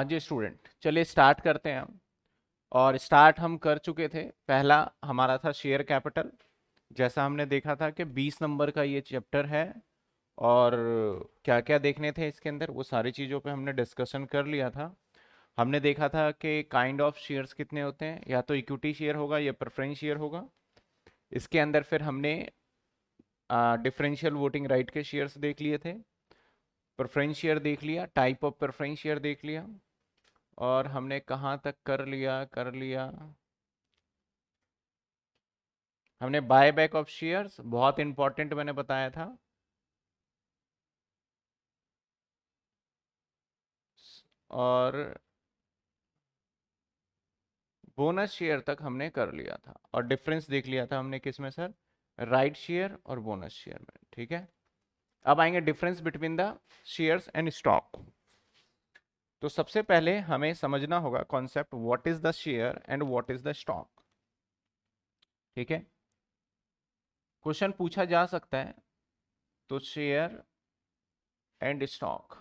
हाँ जी स्टूडेंट चलिए स्टार्ट करते हैं हम और स्टार्ट हम कर चुके थे पहला हमारा था शेयर कैपिटल जैसा हमने देखा था कि 20 नंबर का ये चैप्टर है और क्या क्या देखने थे इसके अंदर वो सारी चीज़ों पे हमने डिस्कशन कर लिया था हमने देखा था कि काइंड ऑफ शेयर्स कितने होते हैं या तो इक्विटी शेयर होगा या प्रेफरेंस शेयर होगा इसके अंदर फिर हमने डिफरेंशियल वोटिंग राइट के शेयर्स देख लिए थे प्रेफरेंस शेयर देख लिया टाइप ऑफ प्रेफरेंस शेयर देख लिया और हमने कहाँ तक कर लिया कर लिया हमने बाय बैक ऑफ शेयर्स बहुत इंपॉर्टेंट मैंने बताया था और बोनस शेयर तक हमने कर लिया था और डिफरेंस देख लिया था हमने किस में सर राइट शेयर और बोनस शेयर में ठीक है अब आएंगे difference between the shares and stock तो सबसे पहले हमें समझना होगा concept what is the share and what is the stock ठीक है क्वेश्चन पूछा जा सकता है तो शेयर एंड स्टॉक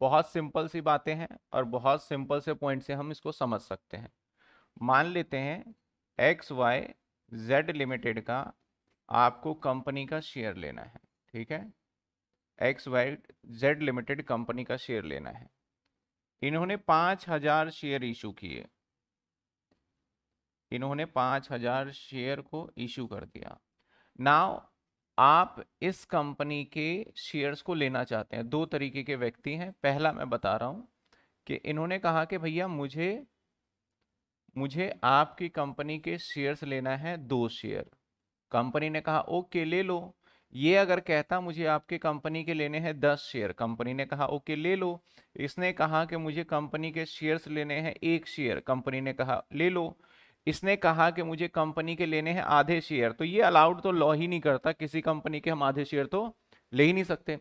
बहुत सिंपल सी बातें हैं और बहुत सिंपल से पॉइंट से हम इसको समझ सकते हैं मान लेते हैं एक्स वाई जेड लिमिटेड का आपको कंपनी का शेयर लेना है ठीक है X Y Z limited company का शेयर लेना है इन्होंने पाँच हजार शेयर इशू किए इन्होंने पाँच हजार शेयर को इशू कर दिया नाउ आप इस कंपनी के शेयर्स को लेना चाहते हैं दो तरीके के व्यक्ति हैं पहला मैं बता रहा हूँ कि इन्होंने कहा कि भैया मुझे मुझे आपकी कंपनी के शेयर्स लेना है दो शेयर कंपनी ने कहा ओके ले लो ये अगर कहता मुझे आपके कंपनी के लेने हैं दस शेयर कंपनी ने कहा ओके ले लो इसने कहा कि मुझे कंपनी के शेयर्स लेने हैं एक शेयर कंपनी ने कहा ले लो इसने कहा कि मुझे कंपनी के लेने हैं आधे शेयर तो ये अलाउड तो लॉ ही नहीं करता किसी कंपनी के हम आधे शेयर तो ले ही नहीं सकते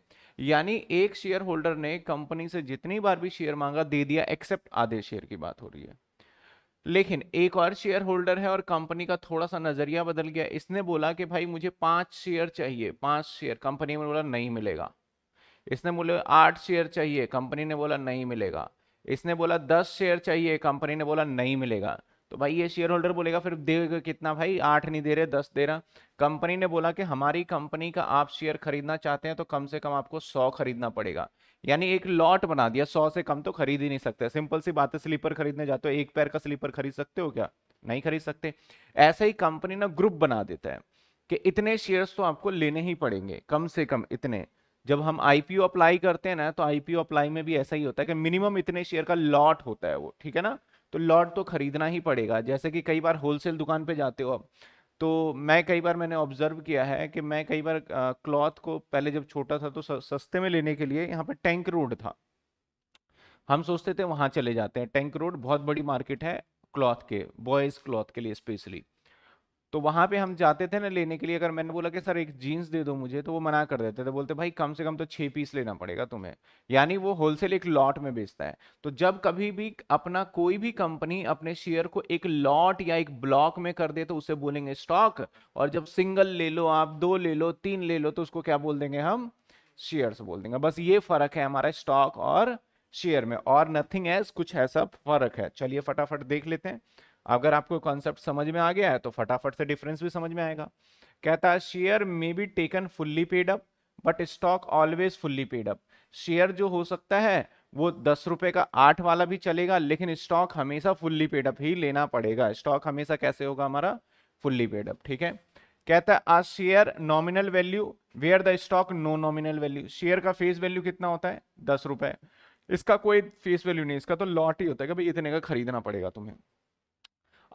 यानी एक शेयर होल्डर ने कंपनी से जितनी बार भी शेयर मांगा दे दिया एक्सेप्ट आधे शेयर की बात हो रही है लेकिन एक और शेयर होल्डर है और कंपनी का थोड़ा सा नजरिया बदल गया इसने बोला कि भाई मुझे पांच शेयर चाहिए पांच शेयर कंपनी ने बोला नहीं मिलेगा इसने बोला आठ शेयर चाहिए कंपनी ने बोला नहीं मिलेगा इसने बोला दस शेयर चाहिए कंपनी ने बोला नहीं मिलेगा तो भाई ये शेयर होल्डर बोलेगा फिर दे कितना भाई आठ नहीं दे रहे दस दे रहा कंपनी ने बोला कि हमारी कंपनी का आप शेयर खरीदना चाहते हैं तो कम से कम आपको सौ खरीदना पड़ेगा यानी एक लॉट बना दिया सौ से कम तो खरीद ही नहीं सकते सिंपल सी बात है स्लीपर खरीदने जाते हो एक पैर का स्लीपर खरीद सकते हो क्या नहीं खरीद सकते ऐसे ही कंपनी ना ग्रुप बना देता है कि इतने शेयर्स तो आपको लेने ही पड़ेंगे कम से कम इतने जब हम आईपीओ अप्लाई करते हैं ना तो आईपीओ अप्लाई में भी ऐसा ही होता है कि मिनिमम इतने शेयर का लॉट होता है वो ठीक है ना तो लॉट तो खरीदना ही पड़ेगा जैसे कि कई बार होलसेल दुकान पे जाते हो आप तो मैं कई बार मैंने ऑब्जर्व किया है कि मैं कई बार क्लॉथ को पहले जब छोटा था तो सस्ते में लेने के लिए यहाँ पर टैंक रोड था हम सोचते थे वहाँ चले जाते हैं टैंक रोड बहुत बड़ी मार्केट है क्लॉथ के बॉयज़ क्लॉथ के लिए स्पेशली तो वहाँ पे हम जाते थे ना लेने के लिए अगर मैंने बोला कि सर एक जीन्स दे दो मुझे तो वो मना कर देते थे तो बोलते भाई कम से कम तो छः पीस लेना पड़ेगा तुम्हें यानी वो होलसेल एक लॉट में बेचता है तो जब कभी भी अपना कोई भी कंपनी अपने शेयर को एक लॉट या एक ब्लॉक में कर दे तो उसे बोलेंगे स्टॉक और जब सिंगल ले लो आप दो ले लो तीन ले लो तो उसको क्या बोल देंगे हम शेयर बोल देंगे बस ये फर्क है हमारा स्टॉक और शेयर में और नथिंग एज कुछ ऐसा फर्क है चलिए फटाफट देख लेते हैं अगर आपको कॉन्सेप्ट समझ में आ गया है तो फटाफट से डिफरेंस भी समझ में आएगा कहता है share may be taken fully paid up but stock always fully paid up share जो हो सकता है वो दस रुपए का आठ वाला भी चलेगा लेकिन स्टॉक हमेशा फुल्ली अप ही लेना पड़ेगा स्टॉक हमेशा कैसे होगा हमारा फुल्ली पेडअप ठीक है कहता है आज share nominal value where the stock no nominal value share का फेस वैल्यू कितना होता है दस रुपए इसका कोई फेस वैल्यू नहीं इसका तो लॉट ही होता है कि भाई इतने का खरीदना पड़ेगा तुम्हें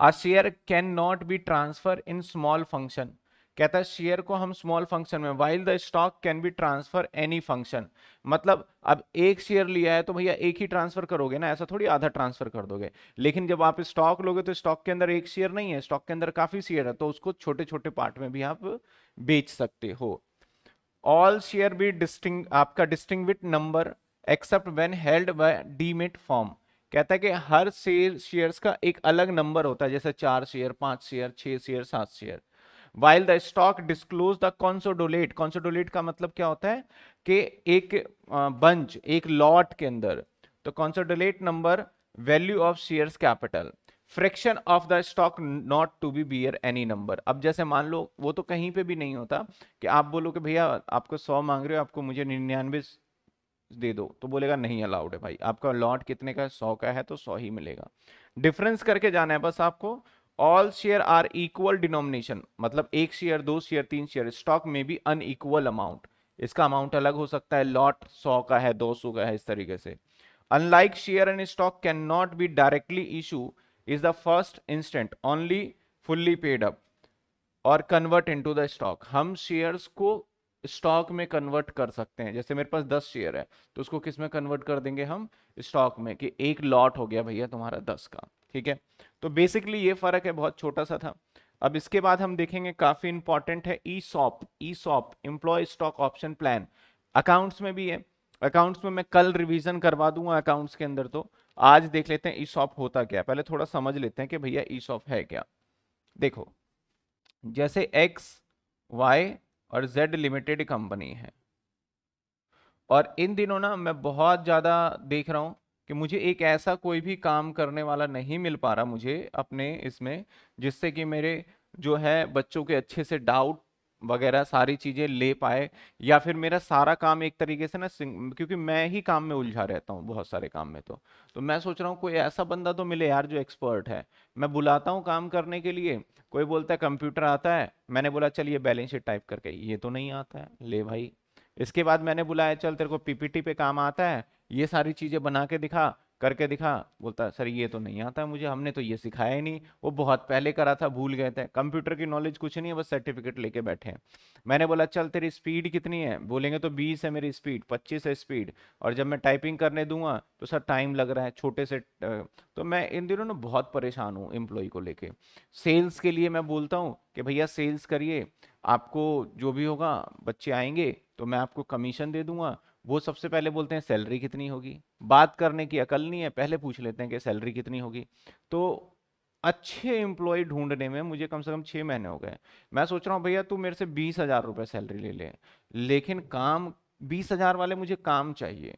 a share can not be transfer in small function कहता है शेयर को हम स्मॉल फंक्शन में while the stock can be transfer any function मतलब अब एक शेयर लिया है तो भैया एक ही ट्रांसफर करोगे ना ऐसा थोड़ी आधा ट्रांसफर कर दोगे लेकिन जब आप स्टॉक लोगे तो स्टॉक के अंदर एक शेयर नहीं है स्टॉक के अंदर काफी शेयर है तो उसको छोटे छोटे पार्ट में भी आप बेच सकते हो ऑल शेयर भी डिस्टिंग आपका distinct number except when held by demat form कहता है कि हर शेयर शेयर्स का एक अलग नंबर होता है जैसे चार शेयर पांच शेयर छह शेयर सात share while the stock disclose the consolidate consolidate का मतलब क्या होता है कि एक बंच एक लॉट के अंदर तो consolidate number value of share capital fraction of the stock not to be bear any number अब जैसे मान लो वो तो कहीं पे भी नहीं होता कि आप बोलो कि भैया आपको सौ मांग रहे हो आपको मुझे निन्यानवे दे दो तो बोलेगा नहीं अलाउड है भाई आपका लॉट कितने का सौ का है तो सौ ही मिलेगा डिफरेंस करके जाना है बस आपको all share are equal denomination मतलब एक शेयर दो शेयर तीन शेयर स्टॉक में भी अनइक्वल अमाउंट इसका अमाउंट अलग हो सकता है लॉट सौ का है दो सौ का है इस तरीके से unlike share and stock can not be directly issue is the first instant only fully paid up और कन्वर्ट इनटू द स्टॉक हम शेयर्स को स्टॉक में कन्वर्ट कर सकते हैं जैसे मेरे पास दस शेयर है तो उसको किस में कन्वर्ट कर देंगे हम स्टॉक में कि एक लॉट हो गया भैया तुम्हारा दस का ठीक है तो बेसिकली ये फर्क है बहुत छोटा सा था अब इसके बाद हम देखेंगे काफी इंपॉर्टेंट है ESOP ESOP employee stock option plan accounts में भी है अकाउंट्स में मैं कल रिवीजन करवा दूंगा अकाउंट्स के अंदर तो आज देख लेते हैं ई सॉप होता क्या पहले थोड़ा समझ लेते हैं कि भैया ई सॉप है क्या देखो जैसे एक्स वाई और जेड लिमिटेड कंपनी है और इन दिनों ना मैं बहुत ज़्यादा देख रहा हूँ कि मुझे एक ऐसा कोई भी काम करने वाला नहीं मिल पा रहा मुझे अपने इसमें जिससे कि मेरे जो है बच्चों के अच्छे से डाउट वगैरह सारी चीज़ें ले पाए या फिर मेरा सारा काम एक तरीके से ना क्योंकि मैं ही काम में उलझा रहता हूँ बहुत सारे काम में तो तो मैं सोच रहा हूँ कोई ऐसा बंदा तो मिले यार जो एक्सपर्ट है मैं बुलाता हूँ काम करने के लिए कोई बोलता है कंप्यूटर आता है मैंने बोला चल ये बैलेंस शीट टाइप करके ये तो नहीं आता है ले भाई इसके बाद मैंने बुलाया चल तेरे को पीपीटी पे काम आता है ये सारी चीज़ें बना के दिखा करके दिखा बोलता सर ये तो नहीं आता मुझे हमने तो ये सिखाया ही नहीं वो बहुत पहले करा था भूल गए थे कंप्यूटर की नॉलेज कुछ नहीं है बस सर्टिफिकेट लेके बैठे हैं मैंने बोला चल तेरी स्पीड कितनी है बोलेंगे तो बीस है मेरी स्पीड पच्चीस है स्पीड और जब मैं टाइपिंग करने दूंगा तो सर टाइम लग रहा है छोटे से तो मैं इन दिनों ना बहुत परेशान हूँ एम्प्लॉय को लेकर सेल्स के लिए मैं बोलता हूँ कि भैया सेल्स करिए आपको जो भी होगा बच्चे आएंगे तो मैं आपको कमीशन दे दूंगा वो सबसे पहले बोलते हैं सैलरी कितनी होगी बात करने की अकल नहीं है पहले पूछ लेते हैं कि सैलरी कितनी होगी तो अच्छे एम्प्लॉय ढूंढने में मुझे कम से कम छः महीने हो गए मैं सोच रहा हूँ भैया तू मेरे से बीस हज़ार रुपये सैलरी ले ले लेकिन काम बीस हज़ार वाले मुझे काम चाहिए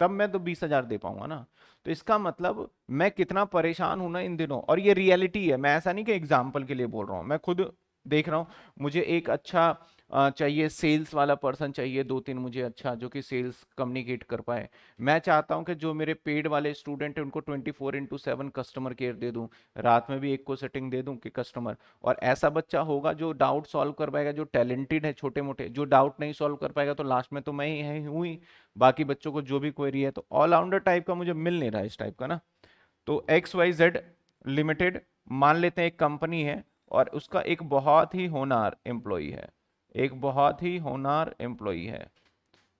तब मैं तो बीस हज़ार दे पाऊंगा ना तो इसका मतलब मैं कितना परेशान हूँ ना इन दिनों और ये रियलिटी है मैं ऐसा नहीं कि एग्जाम्पल के लिए बोल रहा हूँ मैं खुद देख रहा हूँ मुझे एक अच्छा चाहिए सेल्स वाला पर्सन चाहिए दो तीन मुझे अच्छा जो कि सेल्स कम्युनिकेट कर पाए मैं चाहता हूँ कि जो मेरे पेड वाले स्टूडेंट हैं उनको 24 four into seven customer care दे दूँ रात में भी एक को सेटिंग दे दूँ कि कस्टमर और ऐसा बच्चा होगा जो डाउट सॉल्व कर पाएगा जो टैलेंटेड है छोटे मोटे जो डाउट नहीं सॉल्व कर पाएगा तो लास्ट में तो मैं ही हूँ ही बाकी बच्चों को जो भी क्वेरी है तो ऑलराउंडर टाइप का मुझे मिल नहीं रहा इस टाइप का ना तो एक्स वाई जेड लिमिटेड मान लेते हैं एक कंपनी है और उसका एक बहुत ही होनार एम्प्लॉई है एक बहुत ही होनार एम्प्लॉई है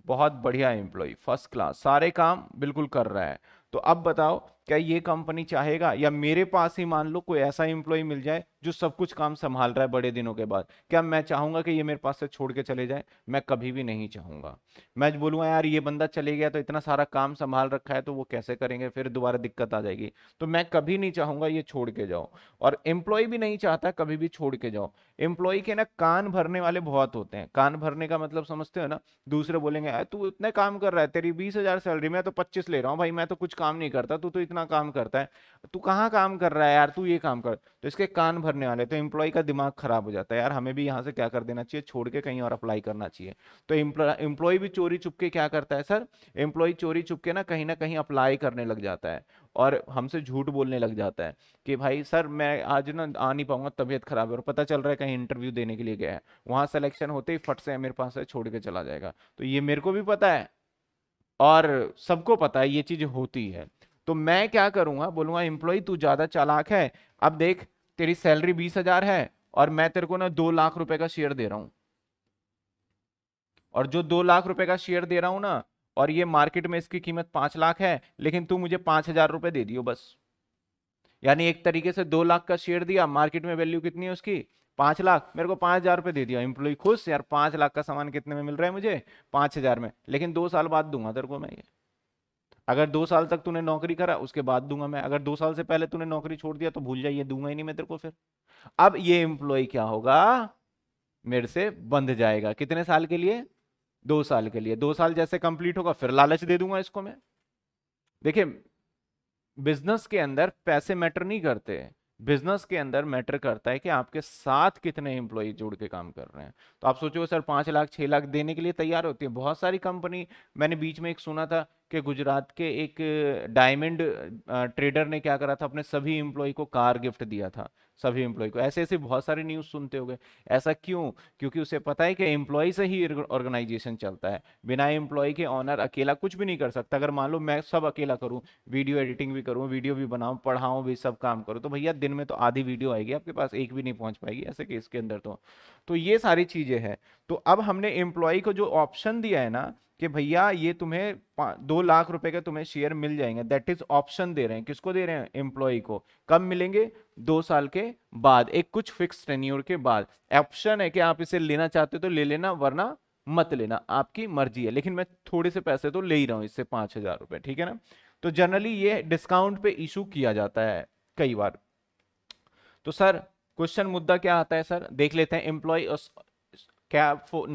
बहुत बढ़िया एम्प्लॉय फर्स्ट क्लास सारे काम बिल्कुल कर रहा है तो अब बताओ क्या ये कंपनी चाहेगा या मेरे पास ही मान लो कोई ऐसा एम्प्लॉय मिल जाए जो सब कुछ काम संभाल रहा है बड़े दिनों के बाद क्या मैं चाहूंगा कि ये मेरे पास से छोड़ के चले जाए मैं कभी भी नहीं चाहूंगा मैं बोलूंगा यार ये बंदा चले गया तो इतना सारा काम संभाल रखा है तो वो कैसे करेंगे फिर दोबारा दिक्कत आ जाएगी तो मैं कभी नहीं चाहूंगा ये छोड़ के जाओ और एम्प्लॉय भी नहीं चाहता कभी भी छोड़ के जाओ एम्प्लॉय के ना कान भरने वाले बहुत होते हैं कान भरने का मतलब समझते हो ना दूसरे बोलेंगे तू इतने काम कर रहा है तेरी बीस हजार सैलरी में तो पच्चीस ले रहा हूँ भाई मैं तो कुछ काम नहीं करता तू तो कितना काम करता है तू कहाँ काम कर रहा है यार तू ये काम कर तो इसके कान भरने वाले तो इम्प्लॉय का दिमाग खराब हो जाता है यार हमें भी यहाँ से क्या कर देना चाहिए छोड़ के कहीं और अप्लाई करना चाहिए तो इम्प्लॉय भी चोरी चुपके क्या करता है सर एम्प्लॉय चोरी चुपके ना कहीं ना कहीं अप्लाई करने लग जाता है और हमसे झूठ बोलने लग जाता है कि भाई सर मैं आज ना आ नहीं पाऊंगा तबीयत खराब है और पता चल रहा है कहीं इंटरव्यू देने के लिए गया है वहां सिलेक्शन होते ही फट से मेरे पास है छोड़ के चला जाएगा तो ये मेरे को भी पता है और सबको पता है ये चीज़ होती है तो मैं क्या करूंगा बोलूंगा इंप्लॉई तू ज़्यादा चालाक है अब देख तेरी सैलरी बीस हजार है और मैं तेरे को ना दो लाख रुपए का शेयर दे रहा हूं और जो दो लाख रुपए का शेयर दे रहा हूं ना और ये मार्केट में इसकी कीमत पांच लाख है लेकिन तू मुझे पांच हजार रुपए दे दियो बस यानी एक तरीके से दो लाख का शेयर दिया मार्केट में वैल्यू कितनी है उसकी पांच लाख मेरे को पांच हज़ार रुपये दे दिया एम्प्लॉय खुश यार पांच लाख का सामान कितने में मिल रहा है मुझे पांच हज़ार में लेकिन दो साल बाद दूंगा तेरे को मैं ये अगर दो साल तक तूने नौकरी करा उसके बाद दूंगा मैं अगर दो साल से पहले तूने नौकरी छोड़ दिया तो भूल जाइए दूंगा ही नहीं मैं तेरे को फिर अब ये एम्प्लॉय क्या होगा मेरे से बंध जाएगा कितने साल के लिए दो साल के लिए दो साल जैसे कंप्लीट होगा फिर लालच दे दूंगा इसको मैं देखिए बिजनेस के अंदर पैसे मैटर नहीं करते बिजनेस के अंदर मैटर करता है कि आपके साथ कितने एम्प्लॉय जुड़ के काम कर रहे हैं तो आप सोचो सर पांच लाख छह लाख देने के लिए तैयार होती है बहुत सारी कंपनी मैंने बीच में एक सुना था कि गुजरात के एक डायमंड ट्रेडर ने क्या करा था अपने सभी इम्प्लॉय को कार गिफ्ट दिया था सभी एम्प्लॉय को ऐसे ऐसे बहुत सारी न्यूज़ सुनते हो गए ऐसा क्यों क्योंकि उसे पता है कि एम्प्लॉय से ही ऑर्गेनाइजेशन चलता है बिना इम्प्लॉय के ऑनर अकेला कुछ भी नहीं कर सकता अगर मान लो मैं सब अकेला करूं वीडियो एडिटिंग भी करूं वीडियो भी बनाऊं पढ़ाऊं भी सब काम करूं तो भैया दिन में तो आधी वीडियो आएगी आपके पास एक भी नहीं पहुंच पाएगी ऐसे केस के अंदर तो तो ये सारी चीज़ें हैं तो अब हमने एम्प्लॉय को जो ऑप्शन दिया है ना कि भैया ये तुम्हें दो लाख रुपए के तुम्हें शेयर मिल जाएंगे दैट इज ऑप्शन दे रहे हैं किसको दे रहे हैं एम्प्लॉय को कब मिलेंगे दो साल के बाद एक कुछ फिक्स टेन्योर के बाद ऑप्शन है कि आप इसे लेना चाहते हो तो ले लेना वरना मत लेना आपकी मर्जी है लेकिन मैं थोड़े से पैसे तो ले ही रहा हूँ इससे पाँच हज़ार रुपए ठीक है ना तो जनरली ये डिस्काउंट पे इशू किया जाता है कई बार तो सर क्वेश्चन मुद्दा क्या आता है सर देख लेते हैं एम्प्लॉय क्या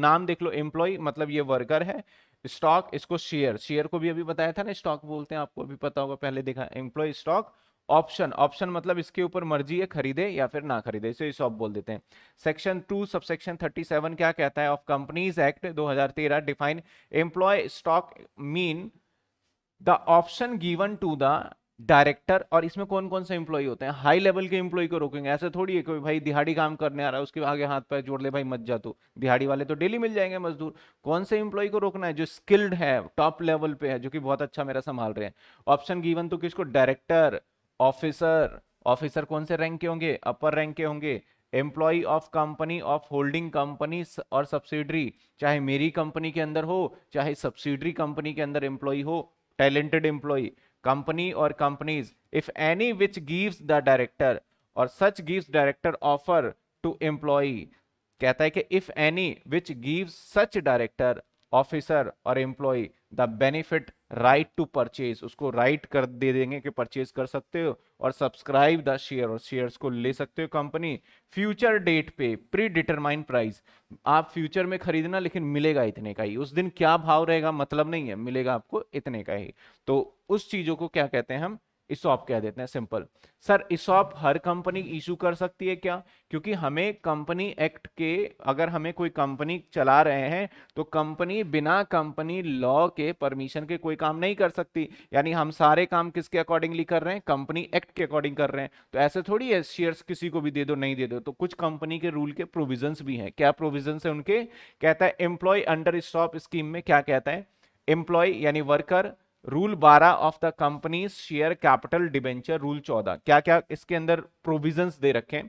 नाम देख लो एम्प्लॉय मतलब ये वर्कर है स्टॉक इसको शेयर शेयर को भी अभी बताया था ना स्टॉक बोलते हैं आपको अभी पता होगा पहले देखा एम्प्लॉय स्टॉक ऑप्शन ऑप्शन मतलब इसके ऊपर मर्जी है खरीदे या फिर ना खरीदे इसे स्टॉप बोल देते हैं section two subsection thirty seven क्या कहता है of companies act 2013 define employee stock mean the option given to the director और इसमें कौन कौन से एम्प्लॉय होते हैं हाई लेवल के एम्प्लॉय को रोकेंगे ऐसे थोड़ी है कोई भाई दिहाड़ी काम करने आ रहा है उसके आगे हाथ पैर जोड़ ले भाई मत जा तू दिहाड़ी वाले तो डेली मिल जाएंगे मजदूर कौन से एम्प्लॉय को रोकना है जो स्किल्ड है टॉप लेवल पे है जो कि बहुत अच्छा मेरा संभाल रहे हैं ऑप्शन गीवन तो किसको डायरेक्टर ऑफिसर ऑफिसर कौन से रैंक के होंगे अपर रैंक के होंगे employee of company of holding company और सब्सिडरी चाहे मेरी कंपनी के अंदर हो चाहे सब्सिडरी कंपनी के अंदर एम्प्लॉय हो टैलेंटेड एम्प्लॉय कंपनी और companies if any which gives the director और such gives director offer to employee कहता है कि if any which gives such director officer और employee the benefit right to purchase उसको राइट right कर दे देंगे कि परचेज कर सकते हो और सब्सक्राइब द शेयर और शेयर्स को ले सकते हो कंपनी फ्यूचर डेट पे प्री डिटरमाइन प्राइस आप फ्यूचर में खरीदना लेकिन मिलेगा इतने का ही उस दिन क्या भाव रहेगा मतलब नहीं है मिलेगा आपको इतने का ही तो उस चीज़ों को क्या कहते हैं हम इसॉप कह देते हैं सिंपल सर इसॉप हर कंपनी इशू कर सकती है क्या क्योंकि हमें कंपनी एक्ट के अगर हमें कोई कंपनी चला रहे हैं तो कंपनी बिना कंपनी लॉ के परमिशन के कोई काम नहीं कर सकती यानी हम सारे काम किसके अकॉर्डिंगली कर रहे हैं कंपनी एक्ट के अकॉर्डिंग कर रहे हैं तो ऐसे थोड़ी है शेयर्स किसी को भी दे दो नहीं दे दो तो कुछ कंपनी के रूल के प्रोविजन भी हैं क्या प्रोविजन है उनके कहता है एम्प्लॉय अंडर स्टॉप स्कीम में क्या कहता है एम्प्लॉय यानी worker rule 12 of the company share capital debenture rule 14 क्या क्या इसके अंदर प्रोविजंस दे रखे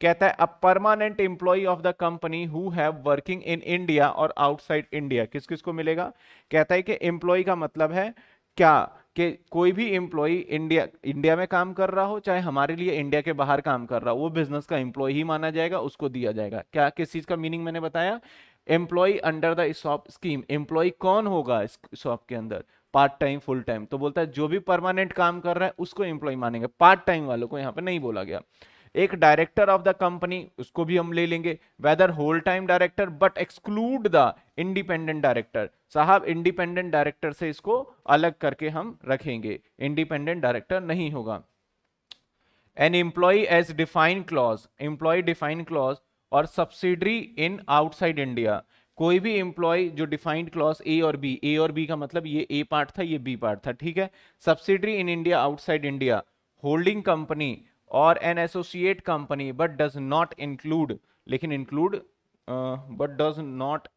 कहता है a permanent employee of the company who have working in India और आउटसाइड इंडिया किस किस को मिलेगा कहता है कि एम्प्लॉय का मतलब है क्या कि कोई भी एम्प्लॉय इंडिया इंडिया में काम कर रहा हो चाहे हमारे लिए इंडिया के बाहर काम कर रहा हो वो बिजनेस का एम्प्लॉय ही माना जाएगा उसको दिया जाएगा क्या किस चीज का मीनिंग मैंने बताया employee under the scheme employee कौन होगा इस शॉप के अंदर पार्ट टाइम फुल टाइम तो बोलता है जो भी परमानेंट काम कर रहा है उसको एम्प्लॉय मानेंगे पार्ट टाइम वालों को यहाँ पे नहीं बोला गया एक डायरेक्टर ऑफ द कंपनी उसको भी हम ले लेंगे whether whole time director but exclude the independent director साहब इंडिपेंडेंट डायरेक्टर से इसको अलग करके हम रखेंगे इंडिपेंडेंट डायरेक्टर नहीं होगा an employee as define clause employee define clause और सब्सिडरी इन आउटसाइड इंडिया कोई भी एम्प्लॉय जो डिफाइंड क्लॉज ए और बी ए और बी का मतलब ये ए पार्ट था ये बी पार्ट था ठीक है subsidiary in India outside India holding company और an associate company but does not include लेकिन include but does not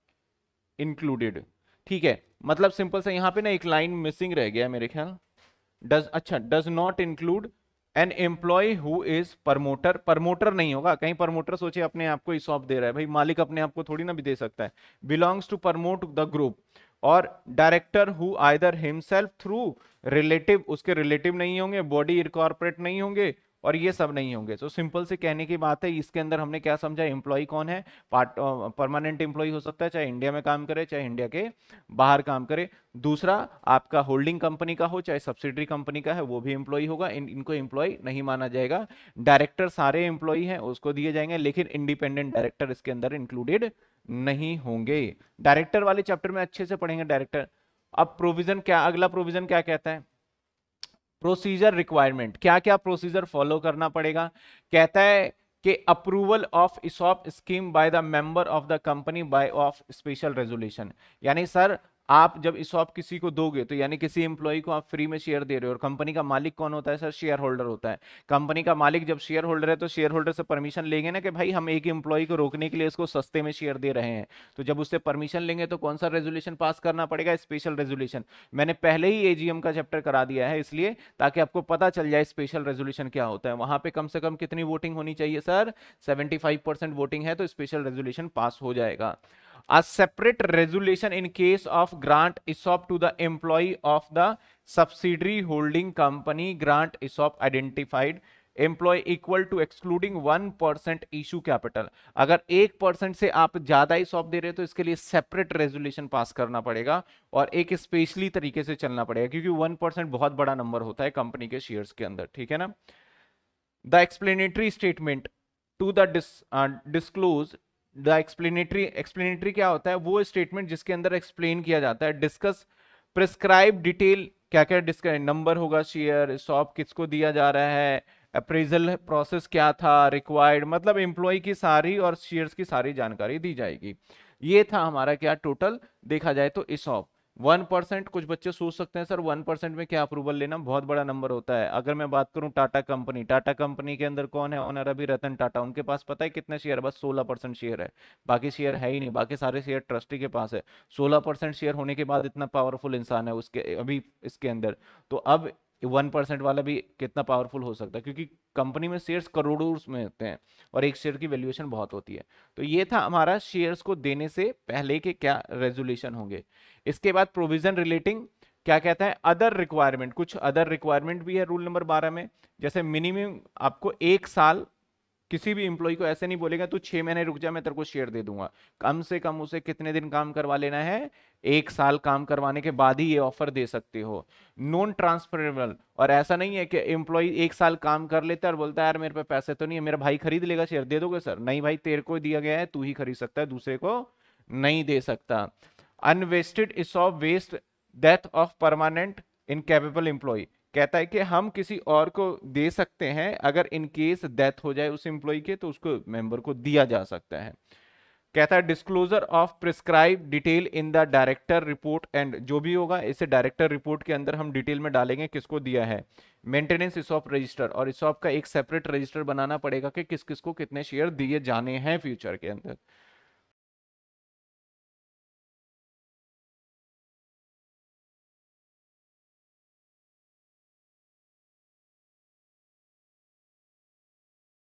included ठीक है मतलब सिंपल सा यहाँ पे ना एक लाइन मिसिंग रह गया मेरे ख्याल डज अच्छा does not include an employee who is promoter promoter नहीं होगा कहीं प्रमोटर सोचे अपने आप को सौंप दे रहा है भाई मालिक अपने आप को थोड़ी ना भी दे सकता है belongs to promote the group और director who either himself through relative उसके रिलेटिव नहीं होंगे बॉडी इनकॉर्पोरेट नहीं होंगे और ये सब नहीं होंगे तो सिंपल से कहने की बात है इसके अंदर हमने क्या समझा एम्प्लॉय कौन है पार्ट परमानेंट एम्प्लॉय हो सकता है चाहे इंडिया में काम करे चाहे इंडिया के बाहर काम करे दूसरा आपका होल्डिंग कंपनी का हो चाहे सब्सिडरी कंपनी का है वो भी एम्प्लॉय होगा इन, इनको एम्प्लॉय नहीं माना जाएगा डायरेक्टर सारे एम्प्लॉय हैं उसको दिए जाएंगे लेकिन इंडिपेंडेंट डायरेक्टर इसके अंदर इंक्लूडेड नहीं होंगे डायरेक्टर वाले चैप्टर में अच्छे से पढ़ेंगे डायरेक्टर अब प्रोविजन क्या अगला प्रोविजन क्या कहता है प्रोसीजर रिक्वायरमेंट क्या क्या प्रोसीजर फॉलो करना पड़ेगा कहता है कि approval of ESOP scheme by the member of the company by of special resolution यानी सर आप जब इस ऑप किसी को दोगे तो यानी किसी एम्प्लॉय को आप फ्री में शेयर दे रहे हो और कंपनी का मालिक कौन होता है सर शेयर होल्डर होता है कंपनी का मालिक जब शेयर होल्डर है तो शेयर होल्डर से परमिशन लेंगे ना कि भाई हम एक एम्प्लॉय को रोकने के लिए इसको सस्ते में शेयर दे रहे हैं तो जब उससे परमिशन लेंगे तो कौन सा रेजोल्यूशन पास करना पड़ेगा स्पेशल रेजोल्यूशन मैंने पहले ही एजीएम का चैप्टर करा दिया है इसलिए ताकि आपको पता चल जाए स्पेशल रेजोल्यूशन क्या होता है वहां पर कम से कम कितनी वोटिंग होनी चाहिए सर सेवेंटी परसेंट वोटिंग है तो स्पेशल रेजोल्यूशन पास हो जाएगा a separate resolution in case of grant ESOP to the employee of the subsidiary holding company grant ESOP identified employee equal to excluding one percent issue capital अगर एक percent से आप ज्यादा ही सौंप दे रहे हो तो इसके लिए सेपरेट रेजोल्यूशन पास करना पड़ेगा और एक स्पेशली तरीके से चलना पड़ेगा क्योंकि वन परसेंट बहुत बड़ा नंबर होता है कंपनी के शेयर्स के अंदर ठीक है ना the explanatory statement to the disclose the explanatory explanatory क्या होता है वो स्टेटमेंट जिसके अंदर एक्सप्लेन किया जाता है डिस्कस प्रिस्क्राइब डिटेल क्या क्या डिस्क्राइब नंबर होगा शेयर शॉप किसको दिया जा रहा है अप्रेजल प्रोसेस क्या था रिक्वायर्ड मतलब एम्प्लॉय की सारी और शेयर्स की सारी जानकारी दी जाएगी ये था हमारा क्या टोटल देखा जाए तो इसॉप वन परसेंट कुछ बच्चे सोच सकते हैं सर वन परसेंट में क्या अप्रूवल लेना बहुत बड़ा नंबर होता है अगर मैं बात करूं टाटा कंपनी टाटा कंपनी के अंदर कौन है ऑनर अभी रतन टाटा उनके पास पता है कितने शेयर बस सोलह परसेंट शेयर है बाकी शेयर है ही नहीं बाकी सारे शेयर ट्रस्टी के पास है सोलह परसेंट शेयर होने के बाद इतना पावरफुल इंसान है उसके अभी इसके अंदर तो अब वन परसेंट वाला भी कितना पावरफुल हो सकता है क्योंकि कंपनी में शेयर्स करोड़ों में होते हैं और एक शेयर की वैल्यूएशन बहुत होती है तो ये था हमारा शेयर्स को देने से पहले के क्या रेजोल्यूशन होंगे इसके बाद प्रोविजन रिलेटिंग क्या कहता है अदर रिक्वायरमेंट कुछ अदर रिक्वायरमेंट भी है रूल नंबर बारह में जैसे मिनिमम आपको एक साल किसी भी इंप्लॉय को ऐसे नहीं बोलेगा तू छह महीने रुक जा मैं तेरे को शेयर दे दूंगा कम से कम उसे कितने दिन काम करवा लेना है एक साल काम करवाने के बाद ही ये ऑफर दे सकते हो नॉन ट्रांसफरेबल और ऐसा नहीं है कि एम्प्लॉय एक साल काम कर लेता है और बोलता है यार मेरे पे पैसे तो नहीं है मेरा भाई खरीद लेगा शेयर दे दोगे सर नहीं भाई तेरे को दिया गया है तू ही खरीद सकता है दूसरे को नहीं दे सकता unvested is of vest death of permanent incapable employee कहता है कि हम किसी और को दे सकते हैं अगर इन केस डेथ हो जाए उस एम्प्लॉय के तो उसको मेंबर को दिया जा सकता है कहता है disclosure of prescribe detail in the director report and जो भी होगा इसे डायरेक्टर रिपोर्ट के अंदर हम डिटेल में डालेंगे किसको दिया है मेंटेनेंस ऑफ रजिस्टर और ऑफ का एक सेपरेट रजिस्टर बनाना पड़ेगा कि किस किस को कितने शेयर दिए जाने हैं फ्यूचर के अंदर